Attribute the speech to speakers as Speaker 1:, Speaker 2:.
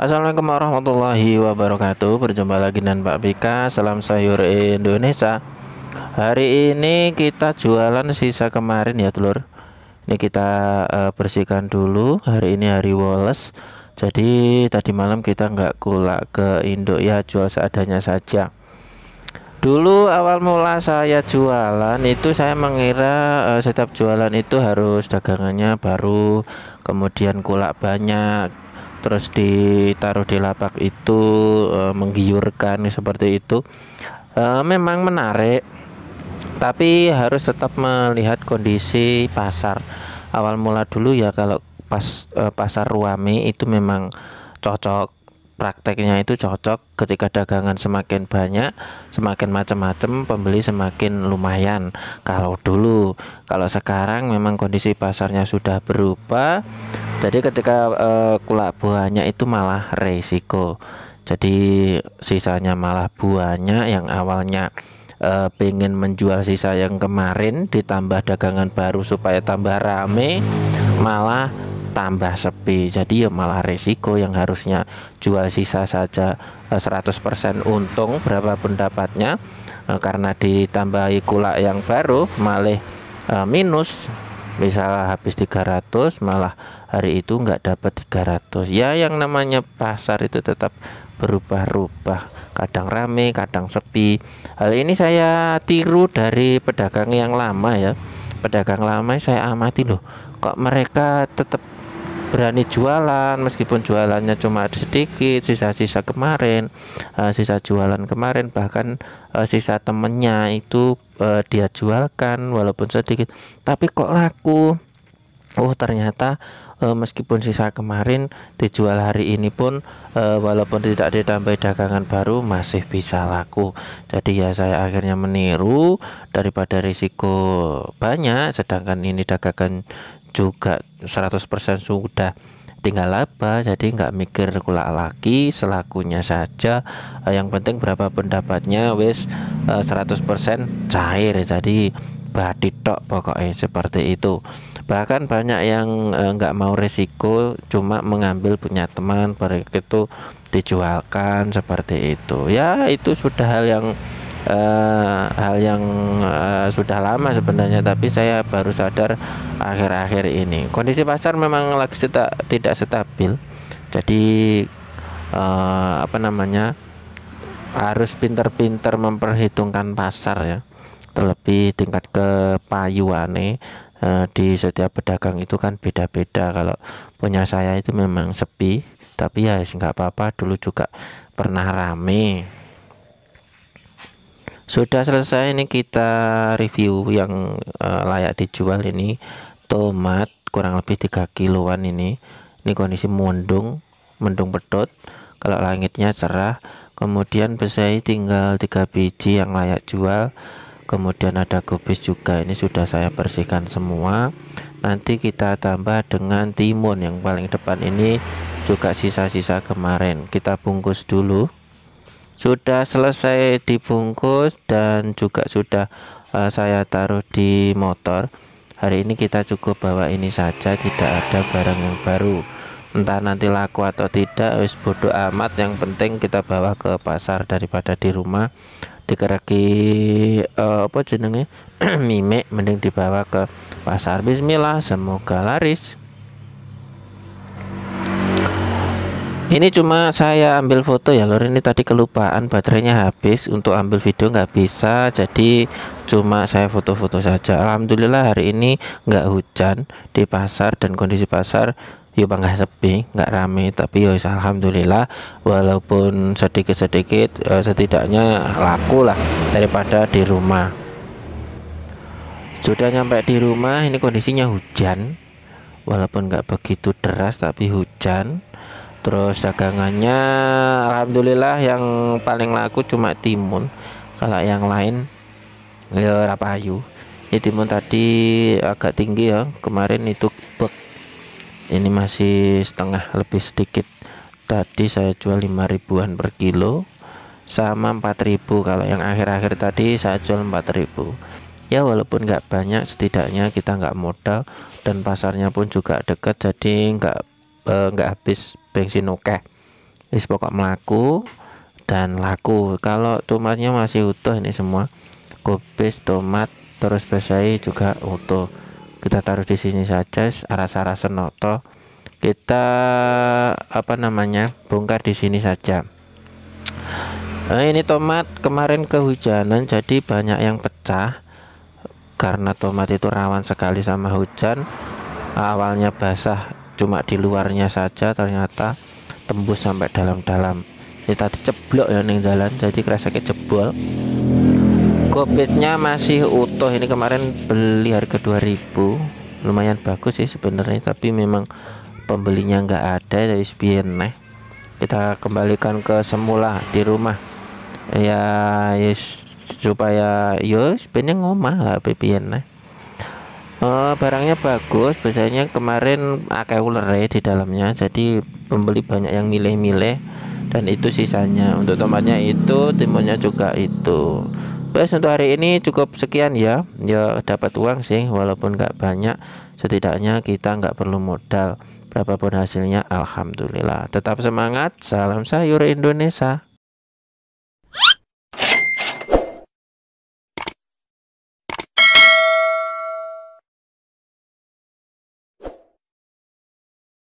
Speaker 1: Assalamualaikum warahmatullahi wabarakatuh Berjumpa lagi dengan Pak Bika, Salam sayur Indonesia Hari ini kita jualan sisa kemarin ya telur Ini kita uh, bersihkan dulu Hari ini hari Woles Jadi tadi malam kita nggak kulak ke Indo ya Jual seadanya saja Dulu awal mula saya jualan itu saya mengira uh, setiap jualan itu harus dagangannya baru kemudian kulak banyak terus ditaruh di lapak itu e, menggiurkan seperti itu e, memang menarik tapi harus tetap melihat kondisi pasar awal mula dulu ya kalau pas e, pasar ruame itu memang cocok prakteknya itu cocok ketika dagangan semakin banyak semakin macam-macam pembeli semakin lumayan kalau dulu kalau sekarang memang kondisi pasarnya sudah berubah jadi ketika uh, kulak buahnya itu malah resiko jadi sisanya malah buahnya yang awalnya uh, eh, pengen menjual sisa yang kemarin ditambah dagangan baru supaya tambah rame malah tambah sepi jadi ya malah resiko yang harusnya jual sisa saja 100% eh, untung berapa pendapatnya eh, karena ditambahi kulak yang baru malah eh, minus misal habis 300 malah hari itu enggak dapat 300 ya yang namanya pasar itu tetap berubah rubah kadang rame kadang sepi hal ini saya tiru dari pedagang yang lama ya pedagang lama saya amati loh kok mereka tetap berani jualan meskipun jualannya cuma sedikit sisa-sisa kemarin uh, sisa jualan kemarin bahkan uh, sisa temennya itu uh, dia jualkan walaupun sedikit tapi kok laku oh ternyata uh, meskipun sisa kemarin dijual hari ini pun uh, walaupun tidak ditambah dagangan baru masih bisa laku jadi ya saya akhirnya meniru daripada risiko banyak sedangkan ini dagangan juga 100% sudah tinggal laba jadi nggak mikir kula lagi selakunya saja uh, yang penting berapa pendapatnya wis uh, eh, 100% cair jadi baditok pokoknya seperti itu bahkan banyak yang eh, nggak uh, mau resiko, cuma mengambil punya teman itu dijualkan seperti itu ya itu sudah hal yang uh, hal yang uh, sudah lama sebenarnya tapi saya baru sadar akhir-akhir ini kondisi pasar memang lagi seta, tidak stabil jadi uh, apa namanya harus pinter-pinter memperhitungkan pasar ya terlebih tingkat kepayuan uh, di setiap pedagang itu kan beda-beda kalau punya saya itu memang sepi tapi ya nggak apa-apa dulu juga pernah rame sudah selesai ini kita review yang uh, layak dijual ini tomat kurang lebih 3 kiloan ini ini kondisi mendung mendung pedot kalau langitnya cerah kemudian besai tinggal 3 biji yang layak jual kemudian ada kubis juga ini sudah saya bersihkan semua nanti kita tambah dengan timun yang paling depan ini juga sisa-sisa kemarin kita bungkus dulu sudah selesai dibungkus dan juga sudah uh, saya taruh di motor hari ini kita cukup bawa ini saja tidak ada barang yang baru entah nanti laku atau tidak wis bodoh amat yang penting kita bawa ke pasar daripada di rumah dikeraki uh, eh, apa jenenge mimik mending dibawa ke pasar bismillah semoga laris ini cuma saya ambil foto ya lor ini tadi kelupaan baterainya habis untuk ambil video nggak bisa jadi cuma saya foto-foto saja Alhamdulillah hari ini nggak hujan di pasar dan kondisi pasar yuk bangga sepi nggak rame tapi ya, Alhamdulillah walaupun sedikit-sedikit eh, setidaknya laku lah daripada di rumah sudah nyampe di rumah ini kondisinya hujan walaupun nggak begitu deras tapi hujan terus dagangannya alhamdulillah yang paling laku cuma timun kalau yang lain ya rapayu Ini timun tadi agak tinggi ya kemarin itu bek ini masih setengah lebih sedikit tadi saya jual lima ribuan per kilo sama 4000 kalau yang akhir-akhir tadi saya jual 4000 ya walaupun nggak banyak setidaknya kita nggak modal dan pasarnya pun juga dekat jadi nggak eh, nggak habis bensin oke ini pokok melaku dan laku kalau tomatnya masih utuh ini semua kubis tomat terus besai juga utuh kita taruh di sini saja arah-arah senoto kita apa namanya bongkar di sini saja nah, ini tomat kemarin kehujanan jadi banyak yang pecah karena tomat itu rawan sekali sama hujan awalnya basah cuma di luarnya saja ternyata tembus sampai dalam-dalam ini ya, tadi ceblok ya nih jalan jadi kreseknya jebol kopisnya masih utuh ini kemarin beli harga 2000 lumayan bagus sih sebenarnya tapi memang pembelinya enggak ada dari sebien kita kembalikan ke semula di rumah ya yes, ya, supaya yo sebenarnya ngomah lah pipian nah Uh, barangnya bagus, biasanya kemarin pakai ya di dalamnya, jadi pembeli banyak yang milih-milih dan itu sisanya. Untuk tempatnya itu, timunnya juga itu. Bes untuk hari ini cukup sekian ya. Ya dapat uang sih, walaupun nggak banyak, setidaknya kita nggak perlu modal. Berapapun hasilnya, alhamdulillah. Tetap semangat, salam sayur Indonesia.